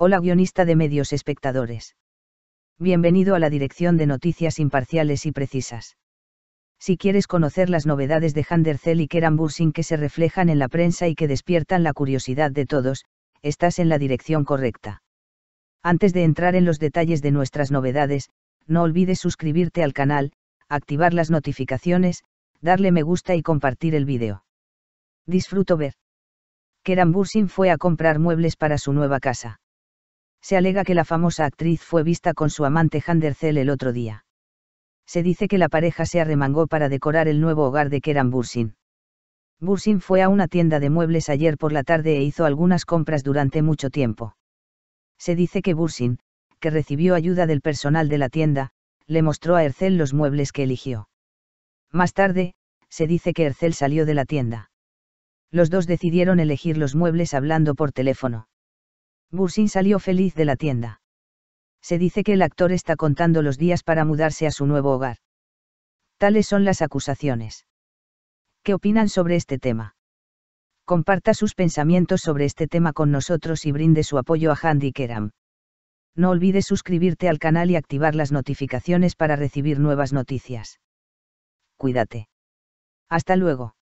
Hola guionista de medios espectadores. Bienvenido a la dirección de noticias imparciales y precisas. Si quieres conocer las novedades de Handercel y Kerambursin que se reflejan en la prensa y que despiertan la curiosidad de todos, estás en la dirección correcta. Antes de entrar en los detalles de nuestras novedades, no olvides suscribirte al canal, activar las notificaciones, darle me gusta y compartir el vídeo. Disfruto ver. Kerambursin fue a comprar muebles para su nueva casa se alega que la famosa actriz fue vista con su amante Handercel el otro día. Se dice que la pareja se arremangó para decorar el nuevo hogar de Keran Bursin. Bursin fue a una tienda de muebles ayer por la tarde e hizo algunas compras durante mucho tiempo. Se dice que Bursin, que recibió ayuda del personal de la tienda, le mostró a Ercel los muebles que eligió. Más tarde, se dice que Ercel salió de la tienda. Los dos decidieron elegir los muebles hablando por teléfono. Bursin salió feliz de la tienda. Se dice que el actor está contando los días para mudarse a su nuevo hogar. Tales son las acusaciones. ¿Qué opinan sobre este tema? Comparta sus pensamientos sobre este tema con nosotros y brinde su apoyo a Handy Keram. No olvides suscribirte al canal y activar las notificaciones para recibir nuevas noticias. Cuídate. Hasta luego.